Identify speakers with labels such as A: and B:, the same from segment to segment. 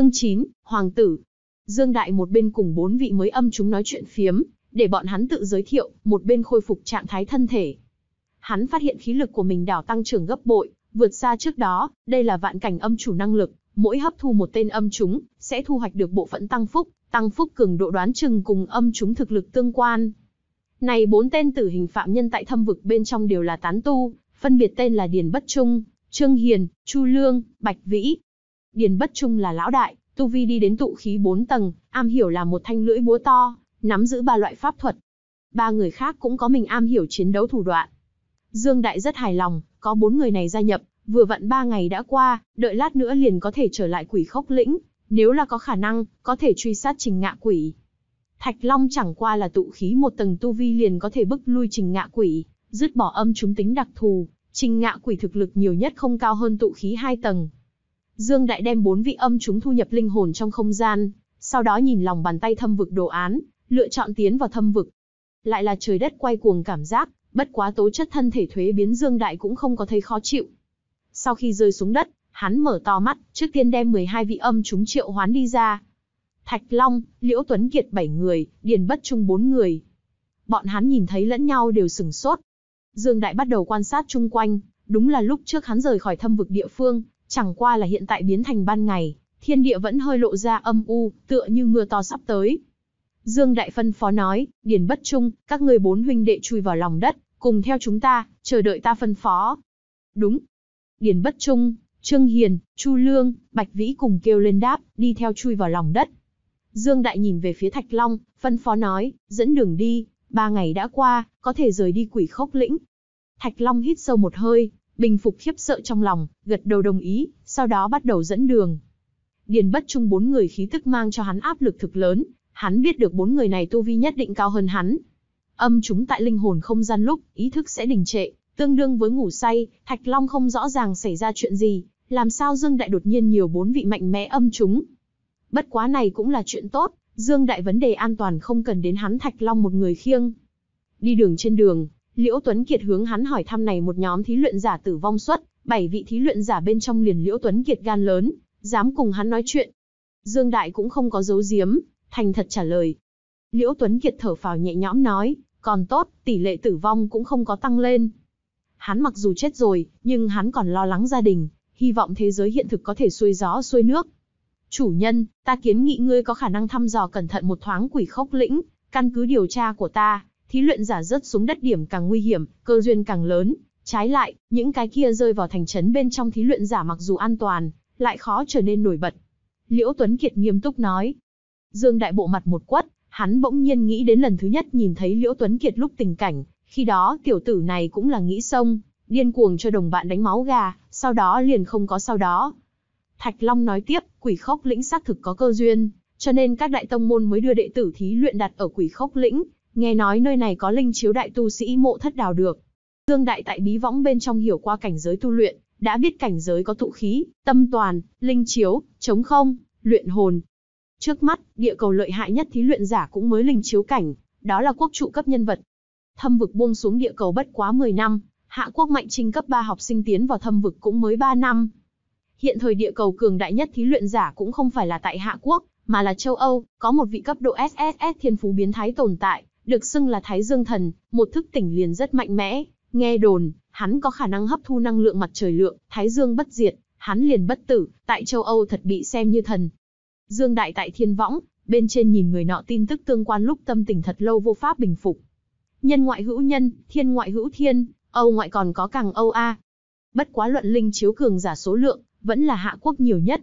A: Ưng chín, hoàng tử. Dương Đại một bên cùng bốn vị mới âm chúng nói chuyện phiếm, để bọn hắn tự giới thiệu, một bên khôi phục trạng thái thân thể. Hắn phát hiện khí lực của mình đảo tăng trưởng gấp bội, vượt xa trước đó, đây là vạn cảnh âm chủ năng lực, mỗi hấp thu một tên âm chúng, sẽ thu hoạch được bộ phận tăng phúc, tăng phúc cường độ đoán chừng cùng âm chúng thực lực tương quan. Này bốn tên tử hình phạm nhân tại thâm vực bên trong đều là tán tu, phân biệt tên là Điền Bất Trung, Trương Hiền, Chu Lương, Bạch Vĩ, Điền Bất Trung là lão đại, tu vi đi đến tụ khí 4 tầng, am hiểu là một thanh lưỡi búa to, nắm giữ ba loại pháp thuật. Ba người khác cũng có mình am hiểu chiến đấu thủ đoạn. Dương Đại rất hài lòng, có bốn người này gia nhập, vừa vặn ba ngày đã qua, đợi lát nữa liền có thể trở lại quỷ khốc lĩnh, nếu là có khả năng, có thể truy sát trình ngạ quỷ. Thạch Long chẳng qua là tụ khí một tầng tu vi liền có thể bức lui trình ngạ quỷ, dứt bỏ âm chúng tính đặc thù, trình ngạ quỷ thực lực nhiều nhất không cao hơn tụ khí hai tầng, Dương Đại đem bốn vị âm chúng thu nhập linh hồn trong không gian, sau đó nhìn lòng bàn tay thâm vực đồ án, lựa chọn tiến vào thâm vực. Lại là trời đất quay cuồng cảm giác, bất quá tố chất thân thể thuế biến Dương Đại cũng không có thấy khó chịu. Sau khi rơi xuống đất, hắn mở to mắt, trước tiên đem 12 vị âm chúng triệu hoán đi ra. Thạch Long, Liễu Tuấn Kiệt 7 người, Điền Bất Trung 4 người. Bọn hắn nhìn thấy lẫn nhau đều sừng sốt. Dương Đại bắt đầu quan sát chung quanh, đúng là lúc trước hắn rời khỏi thâm vực địa phương, Chẳng qua là hiện tại biến thành ban ngày, thiên địa vẫn hơi lộ ra âm u, tựa như mưa to sắp tới. Dương Đại phân phó nói, Điền Bất Trung, các ngươi bốn huynh đệ chui vào lòng đất, cùng theo chúng ta, chờ đợi ta phân phó. Đúng. Điền Bất Trung, Trương Hiền, Chu Lương, Bạch Vĩ cùng kêu lên đáp, đi theo chui vào lòng đất. Dương Đại nhìn về phía Thạch Long, phân phó nói, dẫn đường đi, ba ngày đã qua, có thể rời đi quỷ khốc lĩnh. Thạch Long hít sâu một hơi, bình phục khiếp sợ trong lòng, gật đầu đồng ý, sau đó bắt đầu dẫn đường. Điền bất trung bốn người khí thức mang cho hắn áp lực thực lớn, hắn biết được bốn người này tu vi nhất định cao hơn hắn. Âm chúng tại linh hồn không gian lúc, ý thức sẽ đình trệ, tương đương với ngủ say, Thạch Long không rõ ràng xảy ra chuyện gì, làm sao Dương Đại đột nhiên nhiều bốn vị mạnh mẽ âm chúng. Bất quá này cũng là chuyện tốt, Dương Đại vấn đề an toàn không cần đến hắn Thạch Long một người khiêng. Đi đường trên đường, Liễu Tuấn Kiệt hướng hắn hỏi thăm này một nhóm thí luyện giả tử vong suất, bảy vị thí luyện giả bên trong liền Liễu Tuấn Kiệt gan lớn, dám cùng hắn nói chuyện. Dương Đại cũng không có giấu giếm, thành thật trả lời. Liễu Tuấn Kiệt thở phào nhẹ nhõm nói, còn tốt, tỷ lệ tử vong cũng không có tăng lên. Hắn mặc dù chết rồi, nhưng hắn còn lo lắng gia đình, hy vọng thế giới hiện thực có thể xuôi gió xuôi nước. Chủ nhân, ta kiến nghị ngươi có khả năng thăm dò cẩn thận một thoáng quỷ khốc lĩnh, căn cứ điều tra của ta, thí luyện giả rớt xuống đất điểm càng nguy hiểm, cơ duyên càng lớn. Trái lại, những cái kia rơi vào thành trấn bên trong thí luyện giả mặc dù an toàn, lại khó trở nên nổi bật. Liễu Tuấn Kiệt nghiêm túc nói. Dương Đại Bộ mặt một quất, hắn bỗng nhiên nghĩ đến lần thứ nhất nhìn thấy Liễu Tuấn Kiệt lúc tình cảnh, khi đó tiểu tử này cũng là nghĩ xong điên cuồng cho đồng bạn đánh máu gà, sau đó liền không có sau đó. Thạch Long nói tiếp, quỷ khốc lĩnh xác thực có cơ duyên, cho nên các đại tông môn mới đưa đệ tử thí luyện đặt ở quỷ khốc lĩnh, Nghe nói nơi này có linh chiếu đại tu sĩ mộ thất đào được. Dương Đại tại bí võng bên trong hiểu qua cảnh giới tu luyện, đã biết cảnh giới có tụ khí, tâm toàn, linh chiếu, chống không, luyện hồn. Trước mắt, địa cầu lợi hại nhất thí luyện giả cũng mới linh chiếu cảnh, đó là quốc trụ cấp nhân vật. Thâm vực buông xuống địa cầu bất quá 10 năm, hạ quốc mạnh trinh cấp 3 học sinh tiến vào thâm vực cũng mới 3 năm. Hiện thời địa cầu cường đại nhất thí luyện giả cũng không phải là tại hạ quốc, mà là châu Âu, có một vị cấp độ SSS thiên phú biến thái tồn tại, được xưng là Thái Dương Thần, một thức tỉnh liền rất mạnh mẽ, nghe đồn, hắn có khả năng hấp thu năng lượng mặt trời lượng, Thái Dương bất diệt, hắn liền bất tử, tại châu Âu thật bị xem như thần. Dương Đại tại Thiên Võng, bên trên nhìn người nọ tin tức tương quan lúc tâm tình thật lâu vô pháp bình phục. Nhân ngoại hữu nhân, thiên ngoại hữu thiên, Âu ngoại còn có càng Âu A. Bất quá luận linh chiếu cường giả số lượng, vẫn là hạ quốc nhiều nhất.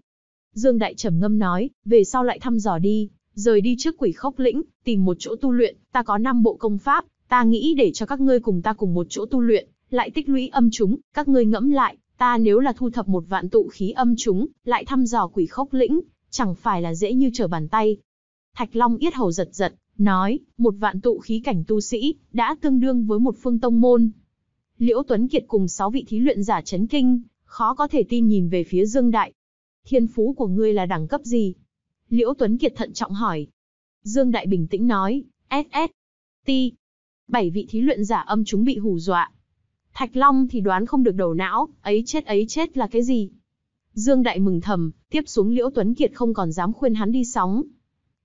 A: Dương Đại trầm ngâm nói, về sau lại thăm dò đi, rời đi trước quỷ khốc lĩnh, tìm một chỗ tu luyện, ta có năm bộ công pháp, ta nghĩ để cho các ngươi cùng ta cùng một chỗ tu luyện, lại tích lũy âm chúng, các ngươi ngẫm lại, ta nếu là thu thập một vạn tụ khí âm chúng, lại thăm dò quỷ khốc lĩnh, chẳng phải là dễ như trở bàn tay. Thạch Long yết hầu giật giật, nói, một vạn tụ khí cảnh tu sĩ, đã tương đương với một phương tông môn. Liễu Tuấn Kiệt cùng sáu vị thí luyện giả chấn kinh, khó có thể tin nhìn về phía Dương Đại. Thiên phú của ngươi là đẳng cấp gì? Liễu Tuấn Kiệt thận trọng hỏi. Dương Đại bình tĩnh nói, SS, T. Bảy vị thí luyện giả âm chúng bị hù dọa. Thạch Long thì đoán không được đầu não, ấy chết ấy chết là cái gì? Dương Đại mừng thầm, tiếp xuống Liễu Tuấn Kiệt không còn dám khuyên hắn đi sóng.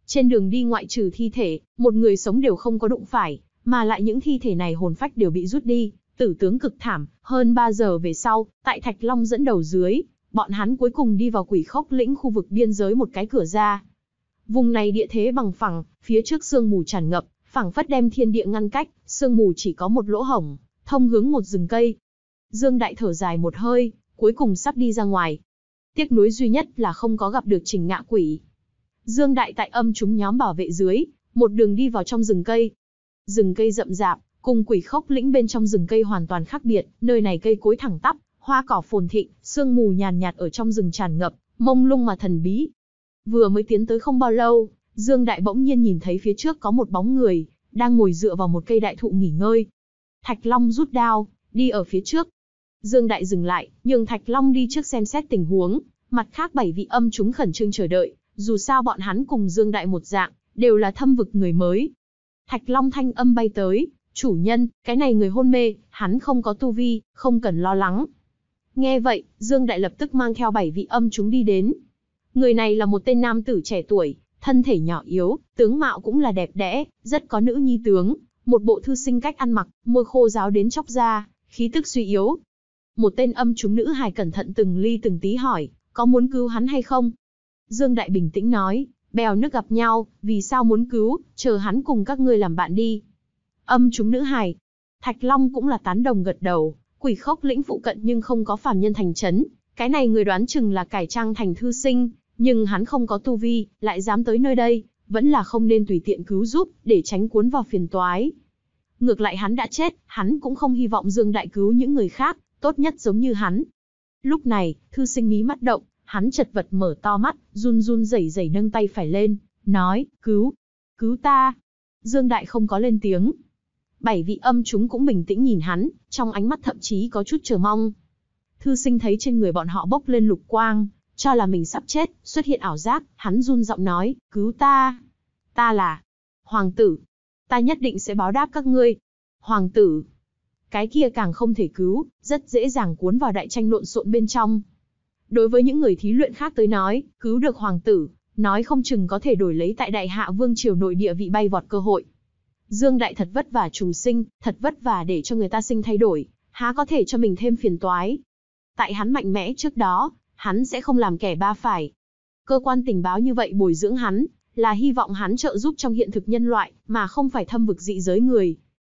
A: Trên đường đi ngoại trừ thi thể, một người sống đều không có đụng phải, mà lại những thi thể này hồn phách đều bị rút đi, tử tướng cực thảm, hơn 3 giờ về sau, tại Thạch Long dẫn đầu dưới, bọn hắn cuối cùng đi vào quỷ khốc lĩnh khu vực biên giới một cái cửa ra. Vùng này địa thế bằng phẳng, phía trước sương mù tràn ngập, phảng phất đem thiên địa ngăn cách, sương mù chỉ có một lỗ hổng, thông hướng một rừng cây. Dương Đại thở dài một hơi, cuối cùng sắp đi ra ngoài. Tiếc nuối duy nhất là không có gặp được trình ngạ quỷ. Dương Đại tại âm chúng nhóm bảo vệ dưới, một đường đi vào trong rừng cây. Rừng cây rậm rạp, cùng quỷ khốc lĩnh bên trong rừng cây hoàn toàn khác biệt, nơi này cây cối thẳng tắp, hoa cỏ phồn thịnh, sương mù nhàn nhạt ở trong rừng tràn ngập, mông lung mà thần bí. Vừa mới tiến tới không bao lâu, Dương Đại bỗng nhiên nhìn thấy phía trước có một bóng người, đang ngồi dựa vào một cây đại thụ nghỉ ngơi. Thạch Long rút đao, đi ở phía trước. Dương Đại dừng lại, nhưng Thạch Long đi trước xem xét tình huống, mặt khác bảy vị âm chúng khẩn trương chờ đợi, dù sao bọn hắn cùng Dương Đại một dạng, đều là thâm vực người mới. Thạch Long thanh âm bay tới, chủ nhân, cái này người hôn mê, hắn không có tu vi, không cần lo lắng, Nghe vậy, Dương Đại lập tức mang theo bảy vị âm chúng đi đến. Người này là một tên nam tử trẻ tuổi, thân thể nhỏ yếu, tướng mạo cũng là đẹp đẽ, rất có nữ nhi tướng, một bộ thư sinh cách ăn mặc, môi khô ráo đến chóc da, khí tức suy yếu. Một tên âm chúng nữ hài cẩn thận từng ly từng tí hỏi, có muốn cứu hắn hay không? Dương Đại bình tĩnh nói, bèo nước gặp nhau, vì sao muốn cứu, chờ hắn cùng các ngươi làm bạn đi. Âm chúng nữ hài, Thạch Long cũng là tán đồng gật đầu, Quỷ khốc lĩnh phụ cận nhưng không có phàm nhân thành trấn, cái này người đoán chừng là cải trang thành thư sinh, nhưng hắn không có tu vi, lại dám tới nơi đây, vẫn là không nên tùy tiện cứu giúp, để tránh cuốn vào phiền toái. Ngược lại hắn đã chết, hắn cũng không hy vọng Dương Đại cứu những người khác, tốt nhất giống như hắn. Lúc này, thư sinh mí mắt động, hắn chật vật mở to mắt, run run rẩy rẩy nâng tay phải lên, nói, cứu, cứu ta. Dương Đại không có lên tiếng, bảy vị âm chúng cũng bình tĩnh nhìn hắn, trong ánh mắt thậm chí có chút chờ mong. Thư sinh thấy trên người bọn họ bốc lên lục quang, cho là mình sắp chết, xuất hiện ảo giác, hắn run giọng nói, cứu ta. Ta là hoàng tử, ta nhất định sẽ báo đáp các ngươi. Hoàng tử, cái kia càng không thể cứu, rất dễ dàng cuốn vào đại tranh lộn xộn bên trong. Đối với những người thí luyện khác tới nói, cứu được hoàng tử, nói không chừng có thể đổi lấy tại đại hạ vương triều nội địa vị bay vọt cơ hội. Dương Đại thật vất vả trùng sinh, thật vất vả để cho người ta sinh thay đổi, há có thể cho mình thêm phiền toái. Tại hắn mạnh mẽ trước đó, hắn sẽ không làm kẻ ba phải. Cơ quan tình báo như vậy bồi dưỡng hắn, là hy vọng hắn trợ giúp trong hiện thực nhân loại, mà không phải thâm vực dị giới người,